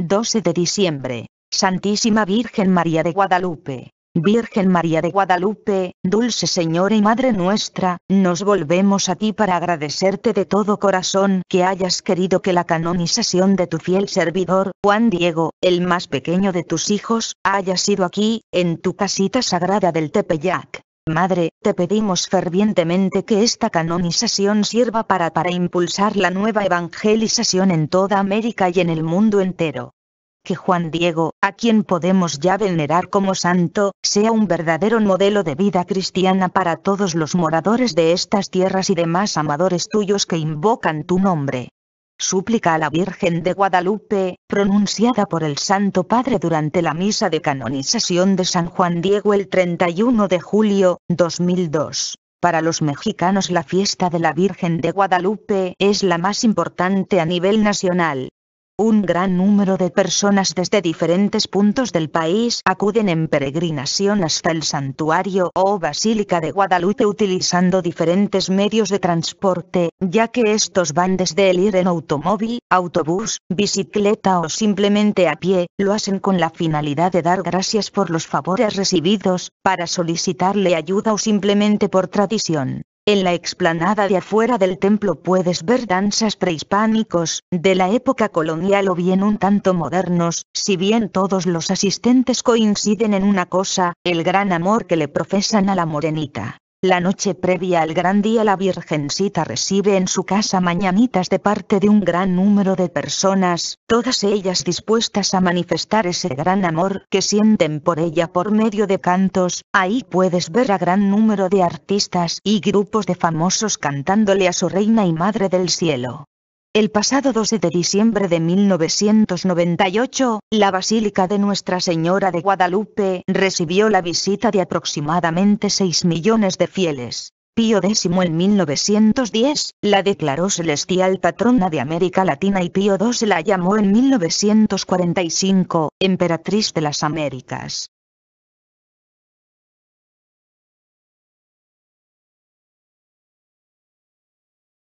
12 de diciembre, Santísima Virgen María de Guadalupe. Virgen María de Guadalupe, dulce Señora y Madre nuestra, nos volvemos a ti para agradecerte de todo corazón que hayas querido que la canonización de tu fiel servidor, Juan Diego, el más pequeño de tus hijos, haya sido aquí, en tu casita sagrada del Tepeyac. Madre, te pedimos fervientemente que esta canonización sirva para para impulsar la nueva evangelización en toda América y en el mundo entero. Que Juan Diego, a quien podemos ya venerar como santo, sea un verdadero modelo de vida cristiana para todos los moradores de estas tierras y demás amadores tuyos que invocan tu nombre. Súplica a la Virgen de Guadalupe, pronunciada por el Santo Padre durante la misa de canonización de San Juan Diego el 31 de julio, 2002. Para los mexicanos la fiesta de la Virgen de Guadalupe es la más importante a nivel nacional, un gran número de personas desde diferentes puntos del país acuden en peregrinación hasta el santuario o basílica de Guadalupe utilizando diferentes medios de transporte, ya que estos van desde el ir en automóvil, autobús, bicicleta o simplemente a pie, lo hacen con la finalidad de dar gracias por los favores recibidos, para solicitarle ayuda o simplemente por tradición. En la explanada de afuera del templo puedes ver danzas prehispánicos, de la época colonial o bien un tanto modernos, si bien todos los asistentes coinciden en una cosa, el gran amor que le profesan a la morenita. La noche previa al gran día la Virgencita recibe en su casa mañanitas de parte de un gran número de personas, todas ellas dispuestas a manifestar ese gran amor que sienten por ella por medio de cantos, ahí puedes ver a gran número de artistas y grupos de famosos cantándole a su reina y madre del cielo. El pasado 12 de diciembre de 1998, la Basílica de Nuestra Señora de Guadalupe recibió la visita de aproximadamente 6 millones de fieles. Pío X en 1910 la declaró celestial patrona de América Latina y Pío II la llamó en 1945 emperatriz de las Américas.